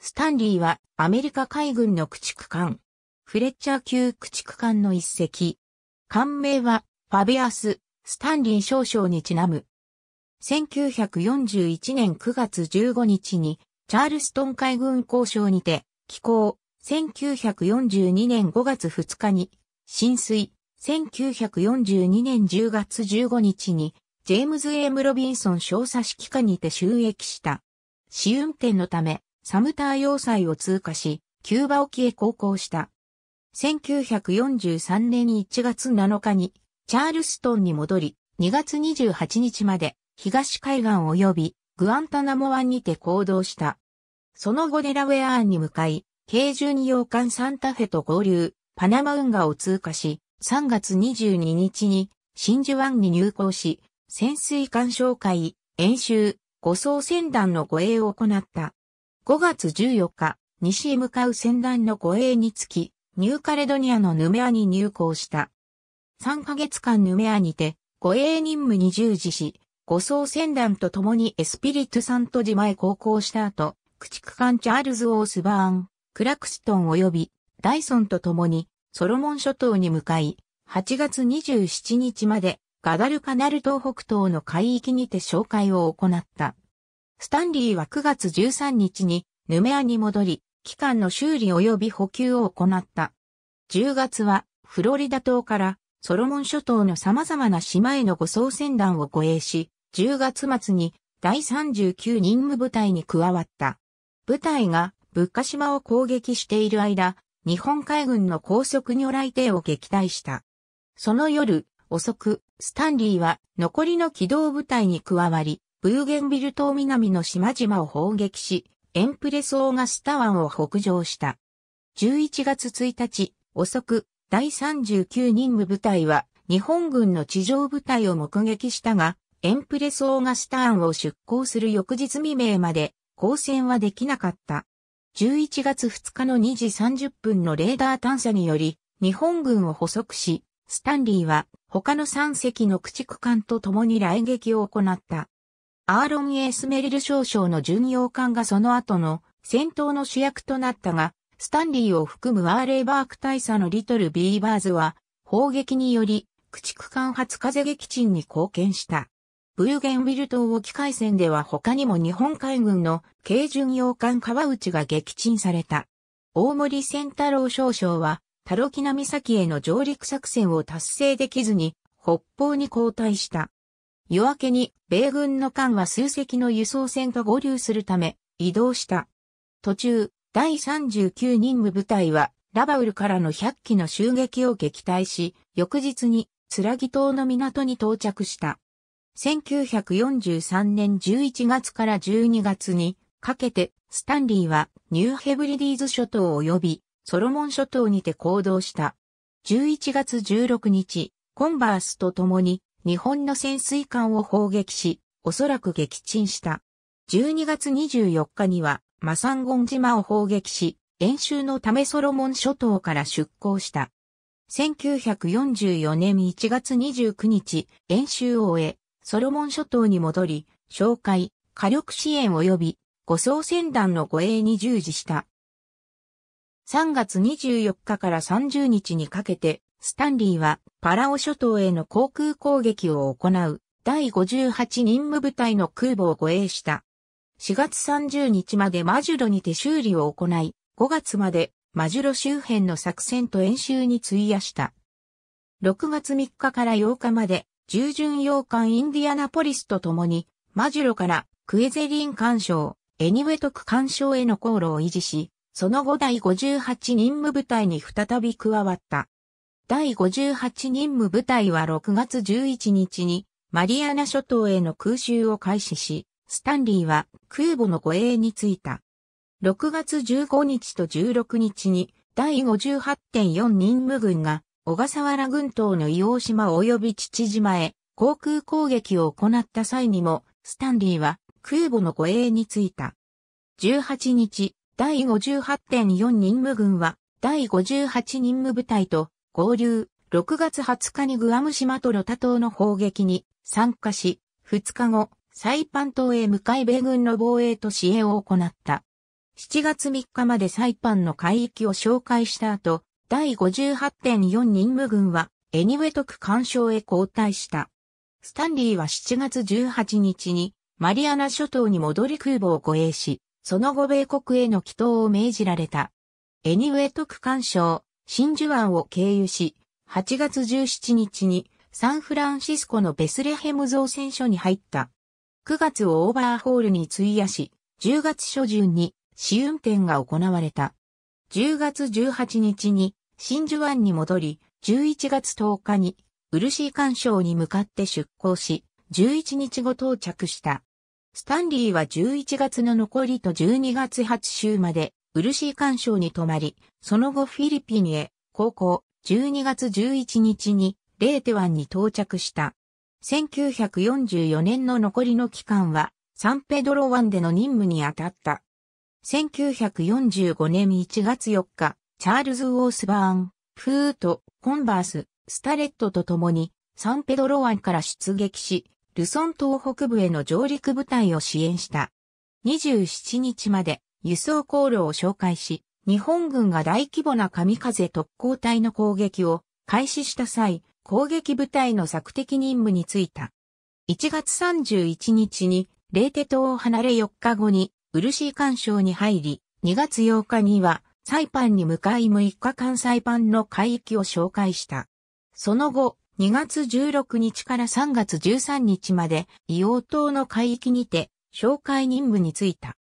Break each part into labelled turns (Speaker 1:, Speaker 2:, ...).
Speaker 1: スタンリーはアメリカ海軍の駆逐艦、フレッチャー級駆逐艦の一隻。艦名はファビアス・スタンリー少将にちなむ。1941年9月15日にチャールストン海軍交渉にて寄港、1942年5月2日に浸水、1942年10月15日にジェームズ・ M・ ロビンソン少佐指揮下にて収益した。試運転のため、サムター要塞を通過し、キューバ沖へ航行した。1943年1月7日に、チャールストンに戻り、2月28日まで、東海岸及び、グアンタナモ湾にて行動した。その後デラウェア湾に向かい、軽巡洋艦サンタフェと合流、パナマ運河を通過し、3月22日に、真珠湾に入港し、潜水艦紹介、演習、護送船団の護衛を行った。5月14日、西へ向かう船団の護衛につき、ニューカレドニアのヌメアに入港した。3ヶ月間ヌメアにて、護衛任務に従事し、護送船団と共にエスピリトサント島へ航行した後、駆逐艦チャールズ・オースバーン、クラクストン及びダイソンと共にソロモン諸島に向かい、8月27日までガダルカナル島北東の海域にて紹介を行った。スタンリーは9月13日にヌメアに戻り、機関の修理及び補給を行った。10月はフロリダ島からソロモン諸島の様々な島への護送船団を護衛し、10月末に第39任務部隊に加わった。部隊がッカ島を攻撃している間、日本海軍の高速魚雷艇を撃退した。その夜、遅く、スタンリーは残りの機動部隊に加わり、ブーゲンビル島南の島々を砲撃し、エンプレス・オーガスタ湾を北上した。11月1日、遅く、第39任務部隊は、日本軍の地上部隊を目撃したが、エンプレス・オーガスタ湾を出港する翌日未明まで、交戦はできなかった。11月2日の2時30分のレーダー探査により、日本軍を捕捉し、スタンリーは他の3隻の駆逐艦と共に来撃を行った。アーロン・エースメリル少将の巡洋艦がその後の戦闘の主役となったが、スタンリーを含むアーレイ・バーク大佐のリトル・ビーバーズは、砲撃により、駆逐艦発風撃沈に貢献した。ブーゲンウィル島沖海戦では他にも日本海軍の軽巡洋艦川内が撃沈された。大森仙太郎少将は、タロキナ岬への上陸作戦を達成できずに、北方に後退した。夜明けに米軍の艦は数隻の輸送船と合流するため移動した。途中、第39任務部隊はラバウルからの100機の襲撃を撃退し、翌日にツラギ島の港に到着した。1943年11月から12月にかけてスタンリーはニューヘブリディーズ諸島及びソロモン諸島にて行動した。11月16日、コンバースと共に日本の潜水艦を砲撃し、おそらく撃沈した。12月24日には、マサンゴン島を砲撃し、演習のためソロモン諸島から出港した。1944年1月29日、演習を終え、ソロモン諸島に戻り、紹介、火力支援及び、護送船団の護衛に従事した。3月24日から30日にかけて、スタンリーはパラオ諸島への航空攻撃を行う第58任務部隊の空母を護衛した。4月30日までマジュロにて修理を行い、5月までマジュロ周辺の作戦と演習に費やした。6月3日から8日まで、従順洋艦インディアナポリスと共に、マジュロからクエゼリン干渉、エニウェトク干渉への航路を維持し、その後第58任務部隊に再び加わった。第58任務部隊は6月11日にマリアナ諸島への空襲を開始し、スタンリーは空母の護衛に就いた。6月15日と16日に第58.4任務軍が小笠原群島の伊黄島及び父島へ航空攻撃を行った際にも、スタンリーは空母の護衛に就いた。18日、第58.4任務軍は第58任務部隊と合流、6月20日にグアム島とロタ島の砲撃に参加し、2日後、サイパン島へ向かい米軍の防衛と支援を行った。7月3日までサイパンの海域を紹介した後、第58.4任務軍はエニウェト区干渉へ交代した。スタンリーは7月18日にマリアナ諸島に戻り空母を護衛し、その後米国への祈祷を命じられた。エニウェト区干渉、真珠湾を経由し、8月17日にサンフランシスコのベスレヘム造船所に入った。9月をオーバーホールに費やし、10月初旬に試運転が行われた。10月18日に真珠湾に戻り、11月10日に漆干渉に向かって出港し、11日後到着した。スタンリーは11月の残りと12月8週までブルシー干渉に泊まり、その後フィリピンへ、高校、12月11日に、レーテワンに到着した。1944年の残りの期間は、サンペドロ湾での任務に当たった。1945年1月4日、チャールズ・オースバーン、フート、コンバース、スタレットと共に、サンペドロ湾から出撃し、ルソン島北部への上陸部隊を支援した。27日まで輸送航路を紹介し、日本軍が大規模な神風特攻隊の攻撃を開始した際、攻撃部隊の策的任務に就いた。1月31日に、レーテ島を離れ4日後に、ー干渉に入り、2月8日には、サイパンに向かい6日間サイパンの海域を紹介した。その後、2月16日から3月13日まで、硫黄島の海域にて、紹介任務に就いた。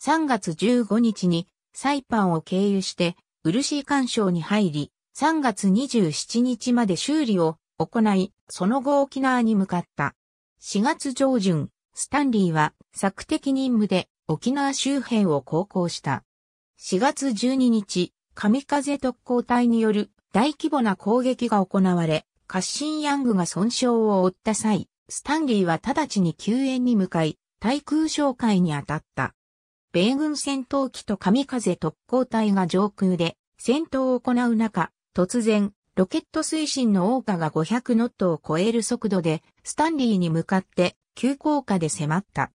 Speaker 1: 3月15日にサイパンを経由して漆干渉に入り、3月27日まで修理を行い、その後沖縄に向かった。4月上旬、スタンリーは作的任務で沖縄周辺を航行した。4月12日、神風特攻隊による大規模な攻撃が行われ、カッシン・ヤングが損傷を負った際、スタンリーは直ちに救援に向かい、対空哨戒に当たった。米軍戦闘機と神風特攻隊が上空で戦闘を行う中、突然、ロケット推進の桜花が500ノットを超える速度で、スタンリーに向かって急降下で迫った。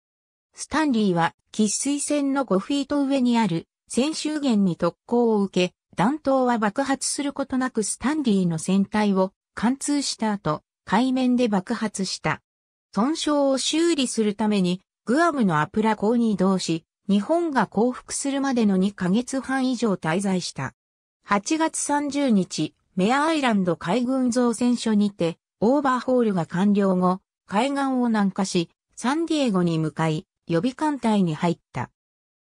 Speaker 1: スタンリーは、喫水船の5フィート上にある、先週限に特攻を受け、弾頭は爆発することなくスタンリーの船体を貫通した後、海面で爆発した。損傷を修理するために、グアムのアプラ港に移動し、日本が降伏するまでの2ヶ月半以上滞在した。8月30日、メアアイランド海軍造船所にて、オーバーホールが完了後、海岸を南下し、サンディエゴに向かい、予備艦隊に入った。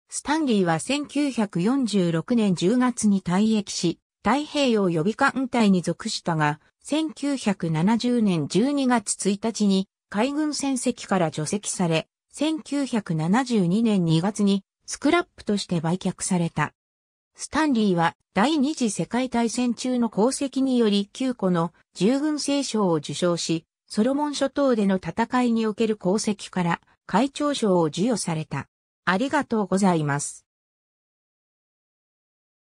Speaker 1: スタンリーは1946年10月に退役し、太平洋予備艦隊に属したが、1970年12月1日に海軍戦績から除籍され、1972年2月にスクラップとして売却された。スタンリーは第二次世界大戦中の功績により9個の従軍聖賞を受賞し、ソロモン諸島での戦いにおける功績から会長賞を授与された。ありがとうございます。